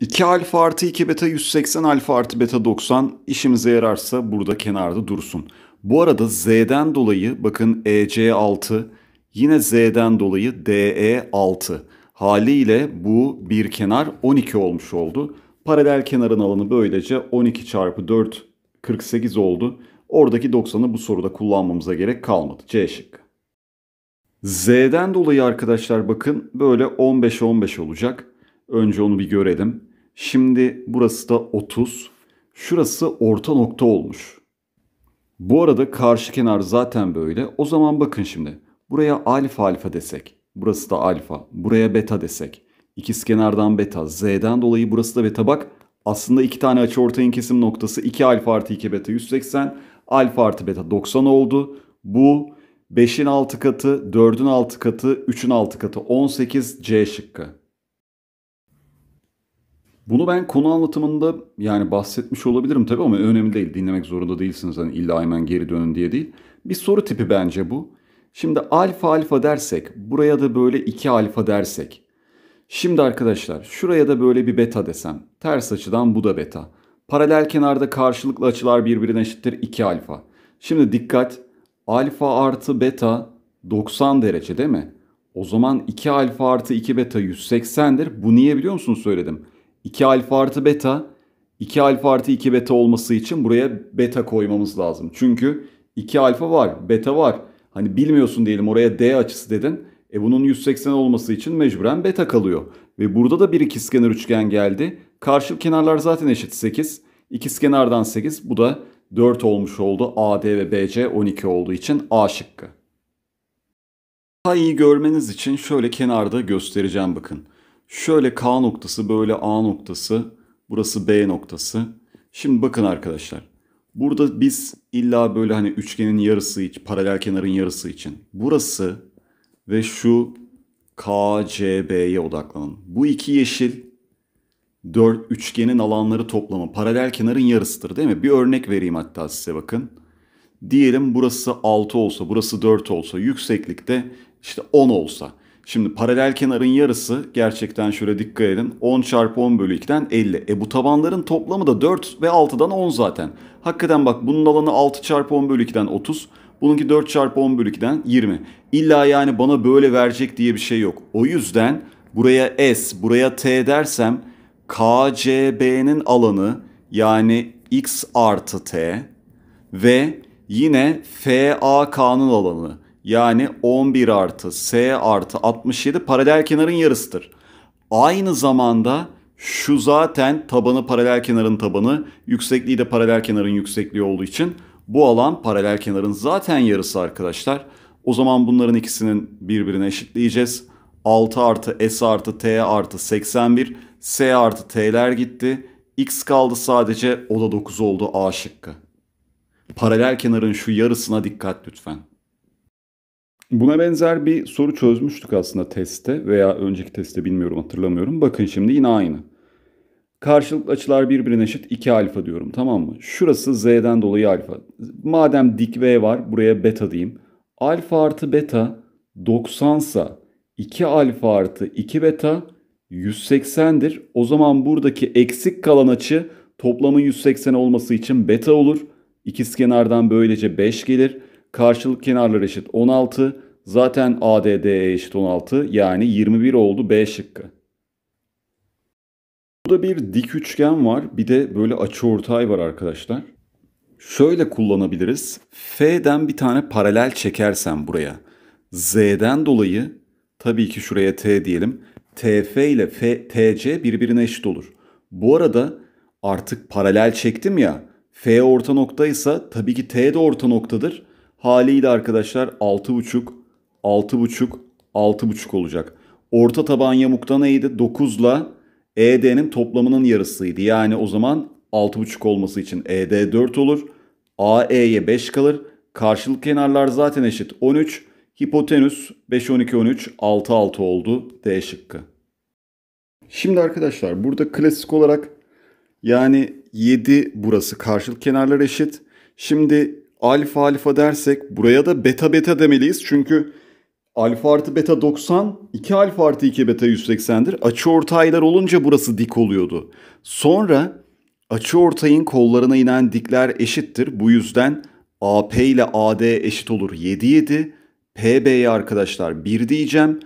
2 alfa artı 2 beta 180 alfa artı beta 90 işimize yararsa burada kenarda dursun. Bu arada Z'den dolayı bakın EC6 yine Z'den dolayı DE6 haliyle bu bir kenar 12 olmuş oldu. Paralel kenarın alanı böylece 12 çarpı 4 48 oldu. Oradaki 90'ı bu soruda kullanmamıza gerek kalmadı. C şıkkı. Z'den dolayı arkadaşlar bakın böyle 15-15 olacak. Önce onu bir görelim. Şimdi burası da 30. Şurası orta nokta olmuş. Bu arada karşı kenar zaten böyle. O zaman bakın şimdi. Buraya alfa alfa desek. Burası da alfa. Buraya beta desek. İkiz kenardan beta. Z'den dolayı burası da beta. Bak aslında iki tane açı ortayın kesim noktası. 2 alfa artı 2 beta 180. Alfa artı beta 90 oldu. Bu 5'in 6 katı, 4'ün 6 katı, 3'ün 6 katı 18 C şıkkı. Bunu ben konu anlatımında yani bahsetmiş olabilirim tabii ama önemli değil. Dinlemek zorunda değilsiniz. Hani illa hemen geri dönün diye değil. Bir soru tipi bence bu. Şimdi alfa alfa dersek, buraya da böyle iki alfa dersek. Şimdi arkadaşlar şuraya da böyle bir beta desem. Ters açıdan bu da beta. Paralel kenarda karşılıklı açılar birbirine eşittir 2 alfa. Şimdi dikkat alfa artı beta 90 derece değil mi? O zaman 2 alfa artı 2 beta 180'dir. Bu niye biliyor musun söyledim. 2 alfa artı beta 2 alfa artı 2 beta olması için buraya beta koymamız lazım. Çünkü 2 alfa var, beta var. Hani bilmiyorsun diyelim oraya D açısı dedin. E bunun 180 olması için mecburen beta kalıyor. Ve burada da bir ikizkenar üçgen geldi. Karşı kenarlar zaten eşit 8. İkizkenardan 8 bu da 4 olmuş oldu. AD ve BC 12 olduğu için A şıkkı. Daha iyi görmeniz için şöyle kenarda göstereceğim bakın. Şöyle K noktası, böyle A noktası, burası B noktası. Şimdi bakın arkadaşlar. Burada biz illa böyle hani üçgenin yarısı, için, paralel kenarın yarısı için. Burası ve şu KCB'ye odaklanın. Bu iki yeşil dört üçgenin alanları toplamı paralel kenarın yarısıdır değil mi? Bir örnek vereyim hatta size bakın. Diyelim burası 6 olsa, burası 4 olsa, yükseklikte işte 10 olsa. Şimdi paralel kenarın yarısı gerçekten şöyle dikkat edin 10 çarpı 10 bölü 2'den 50. E bu tabanların toplamı da 4 ve 6'dan 10 zaten. Hakikaten bak bunun alanı 6 çarpı 10 bölü 2'den 30. Bununki 4 çarpı 10 bölü 2'den 20. İlla yani bana böyle verecek diye bir şey yok. O yüzden buraya S buraya T dersem KCB'nin alanı yani X artı T ve yine FAK'nın alanı yani 11 artı S artı 67 paralel kenarın yarısıdır. Aynı zamanda şu zaten tabanı paralel kenarın tabanı, yüksekliği de paralel kenarın yüksekliği olduğu için bu alan paralel kenarın zaten yarısı arkadaşlar. O zaman bunların ikisinin birbirine eşitleyeceğiz. 6 artı S artı T artı 81, S artı T'ler gitti. X kaldı sadece o da 9 oldu A şıkkı. Paralel kenarın şu yarısına dikkat lütfen. Buna benzer bir soru çözmüştük aslında testte veya önceki testte bilmiyorum hatırlamıyorum. Bakın şimdi yine aynı. Karşılıklı açılar birbirine eşit 2 alfa diyorum tamam mı? Şurası z'den dolayı alfa. Madem dik v var buraya beta diyeyim. Alfa artı beta 90 sa 2 alfa artı 2 beta 180'dir. O zaman buradaki eksik kalan açı toplamın 180 olması için beta olur. kenardan böylece 5 gelir. Karşılık kenarları eşit 16. Zaten ADD eşit 16. Yani 21 oldu B şıkkı. Burada bir dik üçgen var. Bir de böyle açı ortay var arkadaşlar. Şöyle kullanabiliriz. F'den bir tane paralel çekersem buraya. Z'den dolayı tabii ki şuraya T diyelim. TF ile F, TC birbirine eşit olur. Bu arada artık paralel çektim ya. F orta noktaysa tabii ki T de orta noktadır haliyle arkadaşlar 6.5, 6.5, 6.5 olacak. Orta taban yamukta neydi? 9 ile ED'nin toplamının yarısıydı. Yani o zaman 6.5 olması için ED 4 olur. AE'ye 5 kalır. Karşılık kenarlar zaten eşit 13. Hipotenüs 5, 12, 13, 6, 6 oldu D şıkkı. Şimdi arkadaşlar burada klasik olarak yani 7 burası karşılık kenarlar eşit. Şimdi alfa alfa dersek buraya da beta beta demeliyiz. Çünkü alfa artı beta 90, 2 alfa artı 2 beta 180'dir. Açı ortaylar olunca burası dik oluyordu. Sonra açı ortayın kollarına inen dikler eşittir. Bu yüzden AP ile AD eşit olur 7 7. PB'ye arkadaşlar 1 diyeceğim.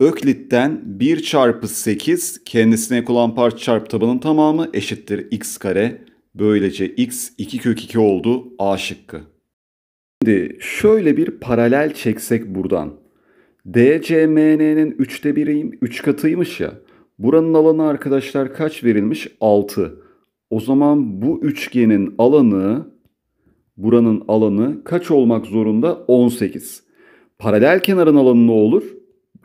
Öklit'ten 1 çarpı 8 kendisine ek parça çarpı tabanın tamamı eşittir x kare Böylece x 2 kök 2 oldu A şıkkı. Şimdi şöyle bir paralel çeksek buradan. DCMN'nin 3'te 1'in 3 katıymış ya. Buranın alanı arkadaşlar kaç verilmiş? 6. O zaman bu üçgenin alanı buranın alanı kaç olmak zorunda? 18. Paralel kenarın alanı ne olur?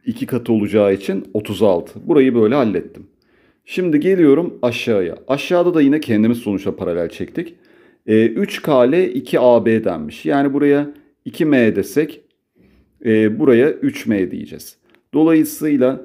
2 katı olacağı için 36. Burayı böyle hallettim. Şimdi geliyorum aşağıya. Aşağıda da yine kendimiz sonuçta paralel çektik. E, ee, 3KL 2AB denmiş. Yani buraya 2M desek e, buraya 3M diyeceğiz. Dolayısıyla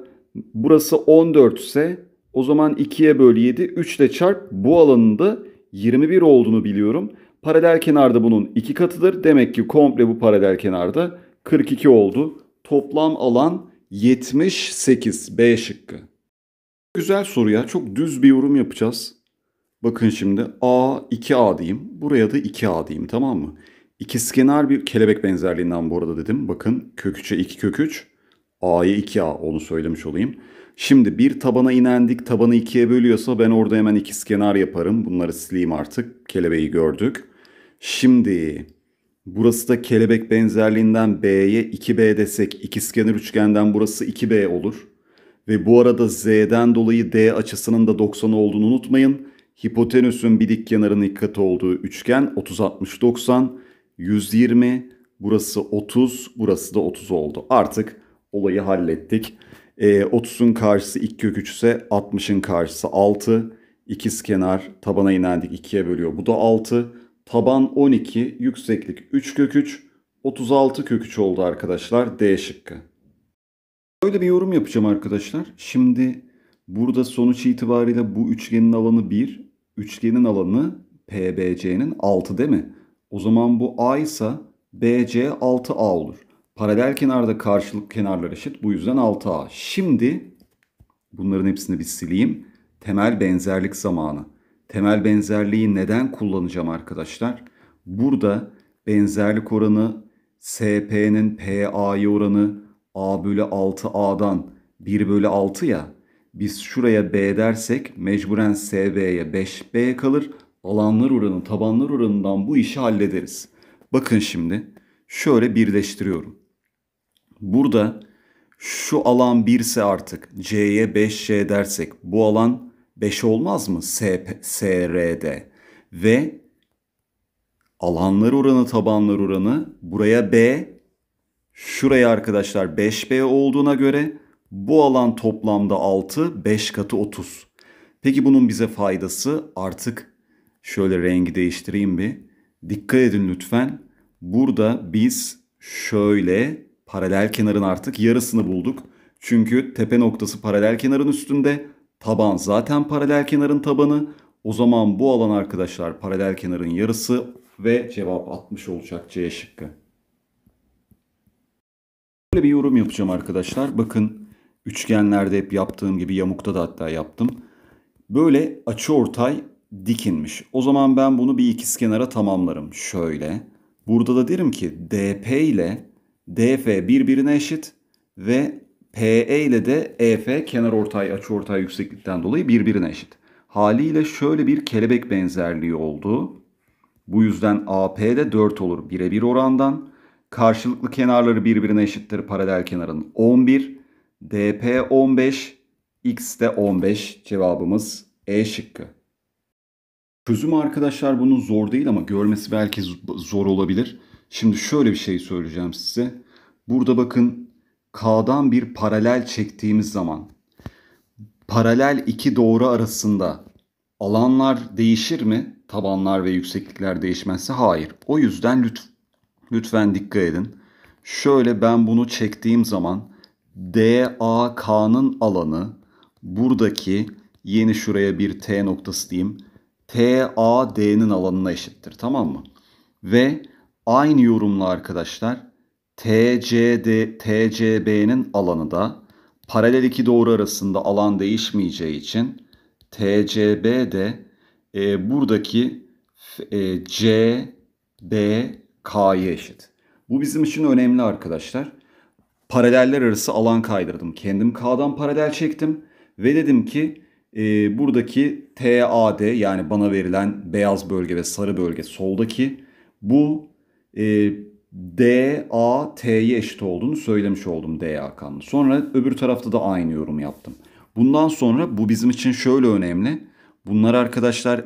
burası 14 ise o zaman 2'ye böl 7 3 ile çarp bu alanın da 21 olduğunu biliyorum. Paralel kenarda bunun 2 katıdır. Demek ki komple bu paralel kenarda 42 oldu. Toplam alan 78 B şıkkı. Güzel soru ya. Çok düz bir yorum yapacağız. Bakın şimdi A 2A diyeyim. Buraya da 2A diyeyim tamam mı? İkizkenar bir kelebek benzerliğinden bu arada dedim. Bakın kök 3'e 2 kök 3. A'ya 2A onu söylemiş olayım. Şimdi bir tabana inendik tabanı 2'ye bölüyorsa ben orada hemen ikizkenar yaparım. Bunları sileyim artık. Kelebeği gördük. Şimdi burası da kelebek benzerliğinden B'ye 2B desek ikizkenar üçgenden burası 2B olur. Ve bu arada z'den dolayı d açısının da 90 olduğunu unutmayın. Hipotenüsün bir dik kenarının ikkatı olduğu üçgen 30 60 90 120 burası 30 burası da 30 oldu. Artık olayı hallettik. E, ee, 30'un karşısı 2 kök 3 ise 60'ın karşısı 6. İkiz kenar tabana inendik 2'ye bölüyor. Bu da 6. Taban 12 yükseklik 3 kök 3 36 kök 3 oldu arkadaşlar D şıkkı. Şöyle bir yorum yapacağım arkadaşlar. Şimdi burada sonuç itibariyle bu üçgenin alanı 1, üçgenin alanı PBC'nin 6 değil mi? O zaman bu A ise BC 6A olur. Paralel kenarda karşılık kenarlar eşit. Bu yüzden 6A. Şimdi bunların hepsini bir sileyim. Temel benzerlik zamanı. Temel benzerliği neden kullanacağım arkadaşlar? Burada benzerlik oranı SP'nin PA'yı oranı a bölü 6a'dan 1 bölü 6 ya. Biz şuraya b dersek mecburen sb'ye 5b kalır. Alanlar oranı tabanlar oranından bu işi hallederiz. Bakın şimdi şöyle birleştiriyorum. Burada şu alan 1 ise artık c'ye 5c dersek bu alan 5 olmaz mı? SRD ve alanlar oranı tabanlar oranı buraya b Şuraya arkadaşlar 5B olduğuna göre bu alan toplamda 6, 5 katı 30. Peki bunun bize faydası artık şöyle rengi değiştireyim bir. Dikkat edin lütfen. Burada biz şöyle paralel kenarın artık yarısını bulduk. Çünkü tepe noktası paralel kenarın üstünde. Taban zaten paralel kenarın tabanı. O zaman bu alan arkadaşlar paralel kenarın yarısı ve cevap 60 olacak C şıkkı. Böyle bir yorum yapacağım arkadaşlar. Bakın üçgenlerde hep yaptığım gibi yamukta da hatta yaptım. Böyle açı ortay dikinmiş. O zaman ben bunu bir ikiz kenara tamamlarım. Şöyle. Burada da derim ki DP ile DF birbirine eşit ve PE ile de EF kenar ortay açı ortay yükseklikten dolayı birbirine eşit. Haliyle şöyle bir kelebek benzerliği oldu. Bu yüzden AP de 4 olur birebir orandan. Karşılıklı kenarları birbirine eşittir paralel kenarın 11. DP 15. X de 15. Cevabımız E şıkkı. Çözüm arkadaşlar bunun zor değil ama görmesi belki zor olabilir. Şimdi şöyle bir şey söyleyeceğim size. Burada bakın K'dan bir paralel çektiğimiz zaman paralel iki doğru arasında alanlar değişir mi? Tabanlar ve yükseklikler değişmezse hayır. O yüzden lütfen Lütfen dikkat edin. Şöyle ben bunu çektiğim zaman DAK'nın alanı buradaki yeni şuraya bir T noktası diyeyim. TAD'nin alanına eşittir tamam mı? Ve aynı yorumla arkadaşlar TCD, TCB'nin alanı da paralel iki doğru arasında alan değişmeyeceği için TCB de e, buradaki e, CB K'ya eşit. Bu bizim için önemli arkadaşlar. Paraleller arası alan kaydırdım. Kendim K'dan paralel çektim. Ve dedim ki e, buradaki TAD yani bana verilen beyaz bölge ve sarı bölge soldaki bu e, DAT'ye eşit olduğunu söylemiş oldum DAK'nın. Sonra öbür tarafta da aynı yorum yaptım. Bundan sonra bu bizim için şöyle önemli. Bunlar arkadaşlar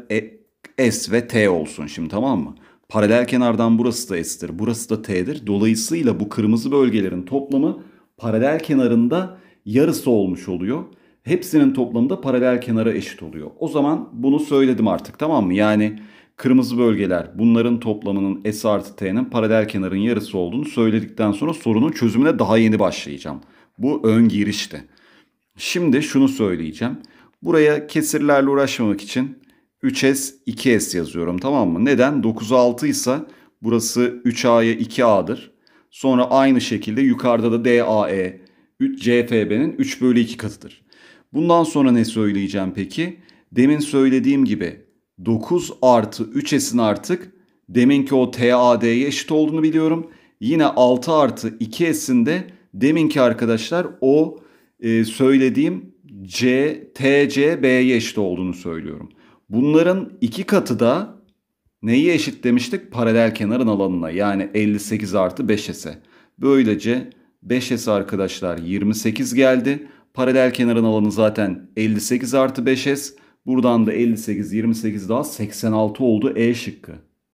e, S ve T olsun şimdi tamam mı? Paralel kenardan burası da s'tir, burası da t'dir. Dolayısıyla bu kırmızı bölgelerin toplamı paralel kenarında yarısı olmuş oluyor. Hepsinin toplamı da paralel kenara eşit oluyor. O zaman bunu söyledim artık tamam mı? Yani kırmızı bölgeler bunların toplamının S artı T'nin paralel kenarın yarısı olduğunu söyledikten sonra sorunun çözümüne daha yeni başlayacağım. Bu ön girişti. Şimdi şunu söyleyeceğim. Buraya kesirlerle uğraşmamak için 3S 2S yazıyorum tamam mı? Neden? 9'a 6 ise burası 3A'ya 2A'dır. Sonra aynı şekilde yukarıda da DAE 3 CFB'nin 3 bölü 2 katıdır. Bundan sonra ne söyleyeceğim peki? Demin söylediğim gibi 9 artı 3S'in artık deminki o TAD'ye eşit olduğunu biliyorum. Yine 6 artı 2S'in de deminki arkadaşlar o e, söylediğim C, TCB'ye eşit olduğunu söylüyorum. Bunların iki katı da neyi eşitlemiştik? Paralel kenarın alanına yani 58 artı 5S. Böylece 5S arkadaşlar 28 geldi. Paralel kenarın alanı zaten 58 artı 5S. Buradan da 58, 28 daha 86 oldu E şıkkı.